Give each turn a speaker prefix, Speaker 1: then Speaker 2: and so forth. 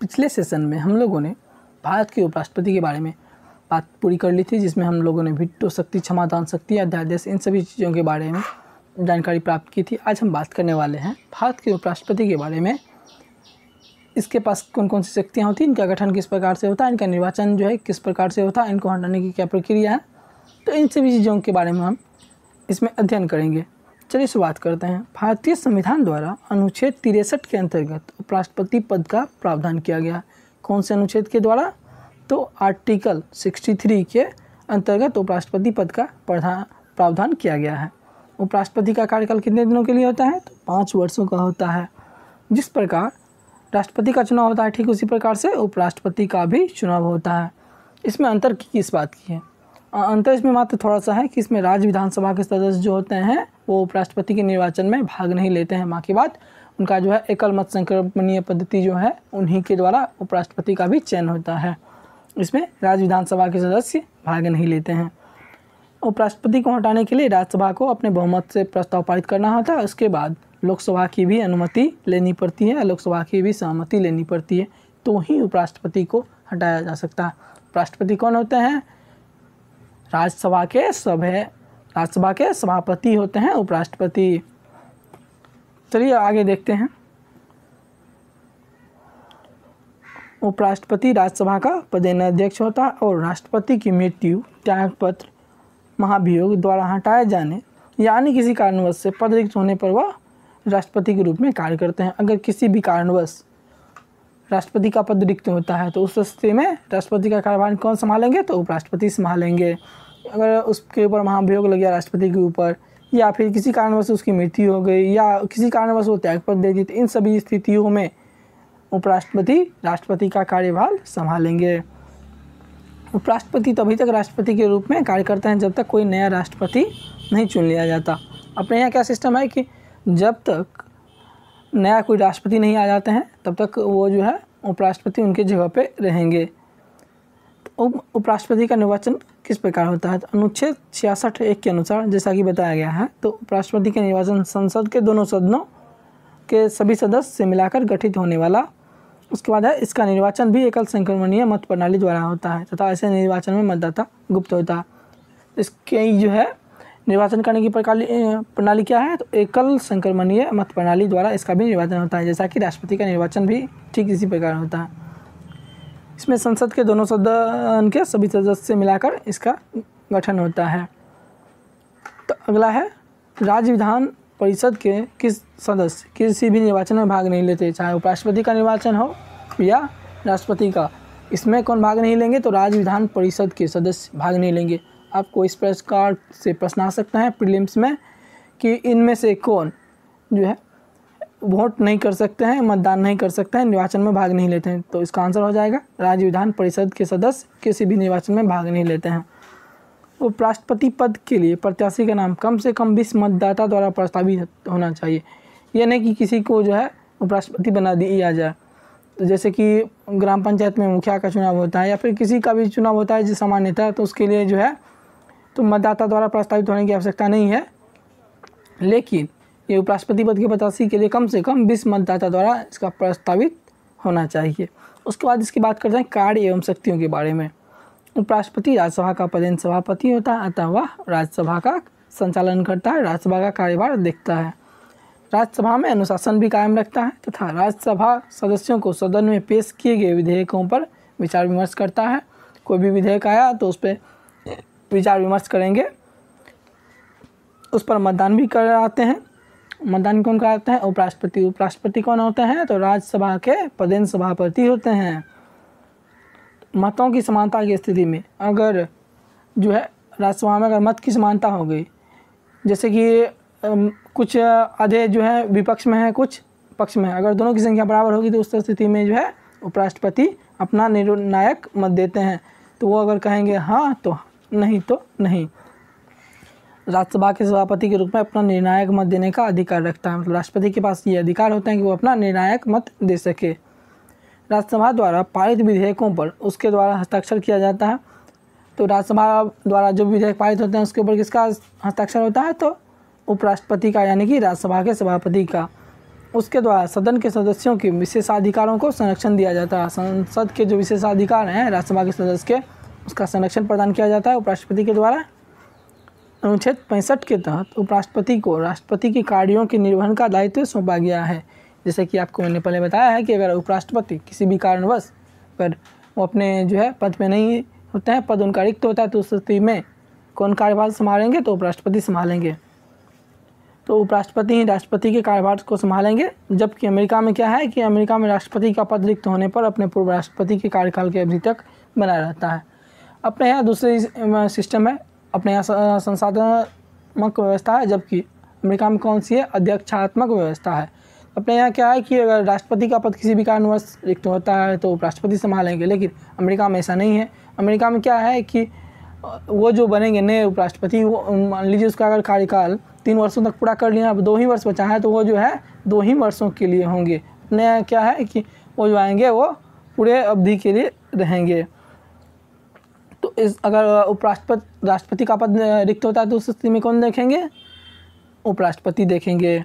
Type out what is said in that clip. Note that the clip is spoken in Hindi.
Speaker 1: पिछले सेशन में हम लोगों ने भारत के उपराष्ट्रपति के बारे में बात पूरी कर ली थी जिसमें हम लोगों ने भिट्टो शक्ति क्षमादान शक्ति अध्यादेश इन सभी चीज़ों के बारे में जानकारी प्राप्त की थी आज हम बात करने वाले हैं भारत के उपराष्ट्रपति के बारे में इसके पास कौन कौन सी शक्तियाँ होती हैं इनका गठन किस प्रकार से होता है इनका निर्वाचन जो है किस प्रकार से होता है इनको हटाने की क्या प्रक्रिया है तो इन सभी चीज़ों के बारे में हम इसमें अध्ययन करेंगे चलिए शुरुआत करते हैं भारतीय संविधान द्वारा अनुच्छेद तिरसठ के अंतर्गत उपराष्ट्रपति पद का प्रावधान किया गया कौन से अनुच्छेद के द्वारा तो आर्टिकल 63 के अंतर्गत उपराष्ट्रपति पद का प्रावधान किया गया है उपराष्ट्रपति का कार्यकाल कितने दिनों के लिए होता है तो पाँच वर्षों का होता है जिस प्रकार राष्ट्रपति का चुनाव होता है ठीक उसी प्रकार से उपराष्ट्रपति का भी चुनाव होता है इसमें अंतर किस बात की है अंतर इसमें मात्र थोड़ा सा है कि इसमें राज्य विधानसभा के सदस्य जो होते हैं वो उपराष्ट्रपति के निर्वाचन में भाग नहीं लेते हैं माँ की बात उनका जो है एकल मत संक्रमणीय पद्धति जो है उन्हीं के द्वारा उपराष्ट्रपति का भी चयन होता है इसमें राज्य विधानसभा के सदस्य भाग नहीं लेते हैं उपराष्ट्रपति को हटाने के लिए राज्यसभा को अपने बहुमत से प्रस्ताव पारित करना होता है उसके बाद लोकसभा की भी अनुमति लेनी पड़ती है लोकसभा की भी सहमति लेनी पड़ती है तो ही उपराष्ट्रपति को हटाया जा सकता है उपराष्ट्रपति कौन होते हैं राज्यसभा के सभे राज्यसभा के सभापति होते हैं उपराष्ट्रपति चलिए आगे देखते हैं उपराष्ट्रपति राज्यसभा का पदेनाध्यक्ष होता है और राष्ट्रपति की मृत्यु त्यागपत्र महाभियोग द्वारा हटाए जाने यानी किसी कारणवश से पद रिक्त होने पर वह राष्ट्रपति के रूप में कार्य करते हैं अगर किसी भी कारणवश राष्ट्रपति का पद रिक्त होता है तो उस स्थिति में राष्ट्रपति का कार्यभार कौन संभालेंगे तो उपराष्ट्रपति संभालेंगे अगर उसके ऊपर महाभियोग लग गया राष्ट्रपति के ऊपर या फिर किसी कारणवश उसकी मृत्यु हो गई या किसी कारणवश वो त्यागपत्र दे दी तो इन सभी स्थितियों में उपराष्ट्रपति राष्ट्रपति का कार्यभार संभालेंगे उपराष्ट्रपति तभी तो तक राष्ट्रपति के रूप में कार्य करते हैं जब तक कोई नया राष्ट्रपति नहीं चुन लिया जाता अपने यहाँ क्या सिस्टम है कि जब तक नया कोई राष्ट्रपति नहीं आ जाते हैं तब तक वो जो है उपराष्ट्रपति उनके जगह पे रहेंगे तो उपराष्ट्रपति का निर्वाचन किस प्रकार होता है तो अनुच्छेद छियासठ एक के अनुसार जैसा कि बताया गया है तो उपराष्ट्रपति का निर्वाचन संसद के दोनों सदनों के सभी सदस्य से मिलाकर गठित होने वाला उसके बाद है इसका निर्वाचन भी एकल संक्रमणीय मत प्रणाली द्वारा होता है तथा ऐसे निर्वाचन में मतदाता गुप्त होता है इसके जो है निर्वाचन करने की प्रणाली क्या है तो एकल संक्रमणीय मत प्रणाली द्वारा इसका भी निर्वाचन होता है जैसा कि राष्ट्रपति का निर्वाचन भी ठीक इसी प्रकार होता है इसमें संसद के दोनों सदन के सभी सदस्य मिलाकर इसका गठन होता है तो अगला है राज्य विधान परिषद के किस सदस्य किसी भी निर्वाचन में भाग नहीं लेते चाहे उपराष्ट्रपति का निर्वाचन हो या राष्ट्रपति का इसमें कौन भाग नहीं लेंगे तो राज्य विधान परिषद के सदस्य भाग नहीं लेंगे आपको इस प्रकार से प्रश्न आ सकता है प्रीलिम्स में कि इनमें से कौन जो है वोट नहीं कर सकते हैं मतदान नहीं कर सकते हैं निर्वाचन में भाग नहीं लेते हैं तो इसका आंसर हो जाएगा राज्य विधान परिषद के सदस्य किसी भी निर्वाचन में भाग नहीं लेते हैं उपराष्ट्रपति पद के लिए प्रत्याशी का नाम कम से कम बीस मतदाता द्वारा प्रस्तावित होना चाहिए यह नहीं कि किसी को जो है उपराष्ट्रपति बना दिया जाए तो जैसे कि ग्राम पंचायत में मुखिया का चुनाव होता है या फिर किसी का भी चुनाव होता है जो है तो उसके लिए जो है तो मतदाता द्वारा प्रस्तावित होने की आवश्यकता नहीं है लेकिन ये उपराष्ट्रपति पद की पचासी के लिए कम से कम बीस मतदाता द्वारा इसका प्रस्तावित होना चाहिए उसके बाद इसकी बात करते हैं कार्य एवं शक्तियों के बारे में उपराष्ट्रपति राज्यसभा का पदेन सभापति होता है अतः वह राज्यसभा का संचालन करता है राज्यसभा का कार्यभार देखता है राज्यसभा में अनुशासन भी कायम रखता है तथा राज्यसभा सदस्यों को सदन में पेश किए गए विधेयकों पर विचार विमर्श करता है कोई भी विधेयक आया तो उस पर विचार विमर्श करेंगे उस पर मतदान भी कराते हैं मतदान कौन कराते हैं उपराष्ट्रपति उपराष्ट्रपति कौन होते हैं तो राज्यसभा के प्रदेश सभापति होते हैं मतों की समानता की स्थिति में अगर जो है राज्यसभा में अगर मत की समानता हो गई जैसे कि कुछ आधे जो है विपक्ष में है कुछ पक्ष में है अगर दोनों की संख्या बराबर होगी तो उस स्थिति में जो है उपराष्ट्रपति अपना निर्णायक मत देते हैं तो वो अगर कहेंगे हाँ तो नहीं तो नहीं राज्यसभा के सभापति के रूप में अपना निर्णायक मत देने का अधिकार रखता है मतलब राष्ट्रपति के पास ये अधिकार होता है कि वो अपना निर्णायक मत दे सके राज्यसभा द्वारा पारित विधेयकों पर उसके द्वारा हस्ताक्षर किया जाता है तो राज्यसभा द्वारा जो विधेयक पारित होते हैं उसके ऊपर किसका हस्ताक्षर होता है तो उपराष्ट्रपति का यानी कि राज्यसभा के सभापति का उसके द्वारा सदन के सदस्यों के विशेषाधिकारों को संरक्षण दिया जाता है संसद के जो विशेषाधिकार हैं राज्यसभा के सदस्य के उसका संरक्षण प्रदान किया जाता है उपराष्ट्रपति के द्वारा अनुच्छेद पैंसठ के तहत उपराष्ट्रपति को राष्ट्रपति के कार्यों के निर्वहन का दायित्व सौंपा गया है जैसे कि आपको मैंने पहले बताया है कि अगर उपराष्ट्रपति किसी भी कारणवश पर वो अपने जो है पद में नहीं होते हैं पद उनका रिक्त होता है तो उस स्थिति में कौन कार्यभार संभालेंगे तो उपराष्ट्रपति संभालेंगे तो उपराष्ट्रपति ही राष्ट्रपति के कार्यभार को संभालेंगे जबकि अमेरिका में क्या है कि अमेरिका में राष्ट्रपति का पद रिक्त होने पर अपने पूर्व राष्ट्रपति के कार्यकाल के अभी तक बना रहता है अपने यहाँ दूसरे सिस्टम है अपने यहाँ संसाधनात्मक व्यवस्था है जबकि अमेरिका में कौन सी है अध्यक्षात्मक व्यवस्था है अपने यहाँ क्या है कि अगर राष्ट्रपति का पद किसी भी कारणवश रिक्त होता है तो राष्ट्रपति संभालेंगे लेकिन अमेरिका में ऐसा नहीं है अमेरिका में क्या है कि वो जो बनेंगे नए उपराष्ट्रपति वो मान लीजिए उसका अगर कार्यकाल तीन वर्षों तक पूरा कर लिया अब दो ही वर्ष बचा है तो वो जो है दो ही वर्षों के लिए होंगे अपने यहाँ क्या है कि वो जो आएंगे वो पूरे अवधि के लिए रहेंगे इस अगर उपराष्ट्रपति राष्ट्रपति का पद रिक्त होता है तो उस स्थिति में कौन देखेंगे उपराष्ट्रपति देखेंगे